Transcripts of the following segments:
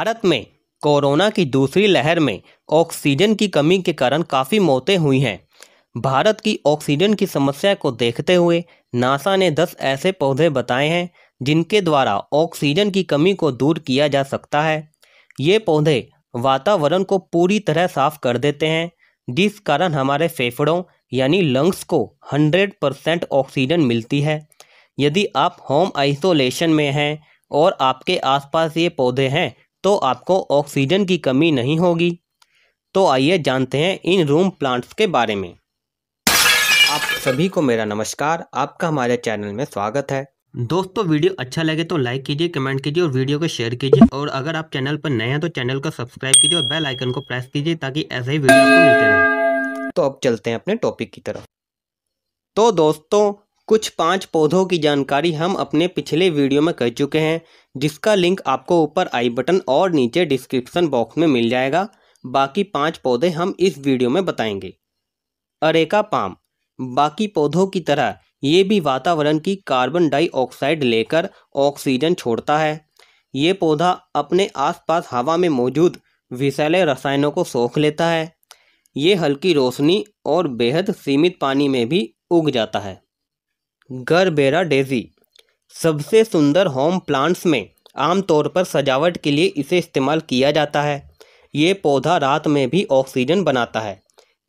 भारत में कोरोना की दूसरी लहर में ऑक्सीजन की कमी के कारण काफ़ी मौतें हुई हैं भारत की ऑक्सीजन की समस्या को देखते हुए नासा ने 10 ऐसे पौधे बताए हैं जिनके द्वारा ऑक्सीजन की कमी को दूर किया जा सकता है ये पौधे वातावरण को पूरी तरह साफ कर देते हैं जिस कारण हमारे फेफड़ों यानी लंग्स को 100 परसेंट ऑक्सीजन मिलती है यदि आप होम आइसोलेशन में हैं और आपके आसपास ये पौधे हैं तो आपको ऑक्सीजन की कमी नहीं होगी तो आइए जानते हैं इन रूम प्लांट्स के बारे में आप सभी को मेरा नमस्कार आपका हमारे चैनल में स्वागत है दोस्तों वीडियो अच्छा लगे तो लाइक कीजिए कमेंट कीजिए और वीडियो को शेयर कीजिए और अगर आप चैनल पर नए हैं तो चैनल को सब्सक्राइब कीजिए और बेल आइकन को प्रेस कीजिए ताकि ऐसे ही वीडियो आपको मिलते रहे तो अब चलते हैं अपने टॉपिक की तरफ तो दोस्तों कुछ पांच पौधों की जानकारी हम अपने पिछले वीडियो में कर चुके हैं जिसका लिंक आपको ऊपर आई बटन और नीचे डिस्क्रिप्शन बॉक्स में मिल जाएगा बाकी पांच पौधे हम इस वीडियो में बताएंगे अरेका पाम बाकी पौधों की तरह ये भी वातावरण की कार्बन डाइऑक्साइड लेकर ऑक्सीजन छोड़ता है ये पौधा अपने आसपास हवा में मौजूद विषैले रसायनों को सोख लेता है ये हल्की रोशनी और बेहद सीमित पानी में भी उग जाता है गरबेरा डेजी सबसे सुंदर होम प्लांट्स में आमतौर पर सजावट के लिए इसे इस्तेमाल किया जाता है ये पौधा रात में भी ऑक्सीजन बनाता है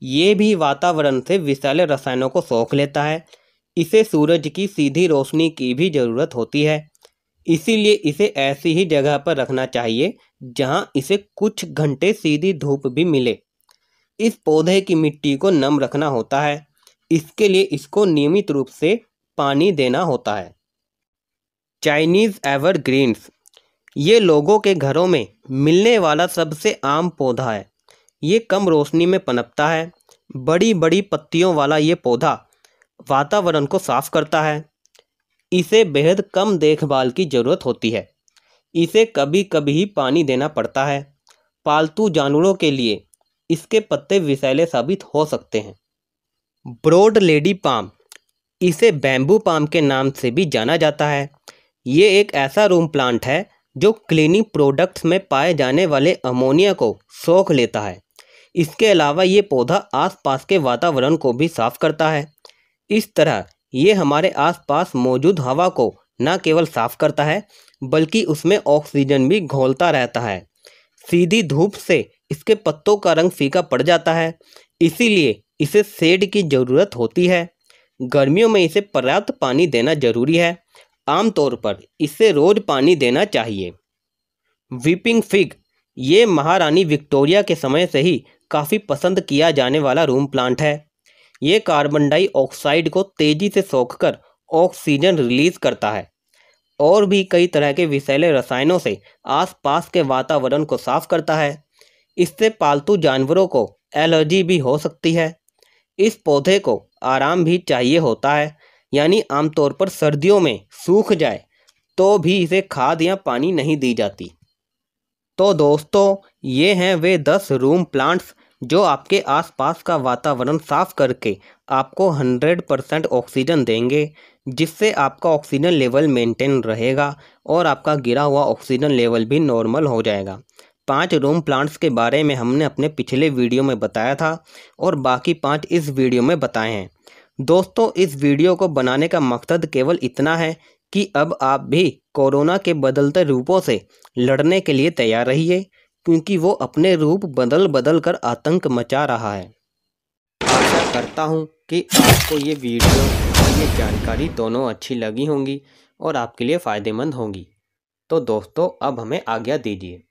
ये भी वातावरण से विषैले रसायनों को सोख लेता है इसे सूरज की सीधी रोशनी की भी ज़रूरत होती है इसीलिए इसे ऐसी ही जगह पर रखना चाहिए जहां इसे कुछ घंटे सीधी धूप भी मिले इस पौधे की मिट्टी को नम रखना होता है इसके लिए इसको नियमित रूप से पानी देना होता है चाइनीज़ ग्रीन्स ये लोगों के घरों में मिलने वाला सबसे आम पौधा है ये कम रोशनी में पनपता है बड़ी बड़ी पत्तियों वाला ये पौधा वातावरण को साफ करता है इसे बेहद कम देखभाल की ज़रूरत होती है इसे कभी कभी ही पानी देना पड़ता है पालतू जानवरों के लिए इसके पत्ते विषैले साबित हो सकते हैं ब्रोड लेडी पाम इसे बैम्बू पाम के नाम से भी जाना जाता है ये एक ऐसा रूम प्लांट है जो क्लीनिंग प्रोडक्ट्स में पाए जाने वाले अमोनिया को सोख लेता है इसके अलावा ये पौधा आसपास के वातावरण को भी साफ करता है इस तरह ये हमारे आसपास मौजूद हवा को न केवल साफ करता है बल्कि उसमें ऑक्सीजन भी घोलता रहता है सीधी धूप से इसके पत्तों का रंग फीका पड़ जाता है इसीलिए इसे सेड की ज़रूरत होती है गर्मियों में इसे पर्याप्त पानी देना जरूरी है आमतौर पर इसे रोज पानी देना चाहिए वीपिंग फिग ये महारानी विक्टोरिया के समय से ही काफ़ी पसंद किया जाने वाला रूम प्लांट है ये कार्बन डाइऑक्साइड को तेज़ी से सोख ऑक्सीजन रिलीज करता है और भी कई तरह के विषैले रसायनों से आसपास के वातावरण को साफ करता है इससे पालतू जानवरों को एलर्जी भी हो सकती है इस पौधे को आराम भी चाहिए होता है यानी आमतौर पर सर्दियों में सूख जाए तो भी इसे खाद या पानी नहीं दी जाती तो दोस्तों ये हैं वे दस रूम प्लांट्स जो आपके आसपास का वातावरण साफ करके आपको हंड्रेड परसेंट ऑक्सीजन देंगे जिससे आपका ऑक्सीजन लेवल मेंटेन रहेगा और आपका गिरा हुआ ऑक्सीजन लेवल भी नॉर्मल हो जाएगा पांच रूम प्लांट्स के बारे में हमने अपने पिछले वीडियो में बताया था और बाकी पांच इस वीडियो में बताए हैं दोस्तों इस वीडियो को बनाने का मकसद केवल इतना है कि अब आप भी कोरोना के बदलते रूपों से लड़ने के लिए तैयार रहिए क्योंकि वो अपने रूप बदल बदल कर आतंक मचा रहा है आशा करता हूँ कि आपको ये वीडियो और ये जानकारी दोनों अच्छी लगी होंगी और आपके लिए फ़ायदेमंद होंगी तो दोस्तों अब हमें आज्ञा दीजिए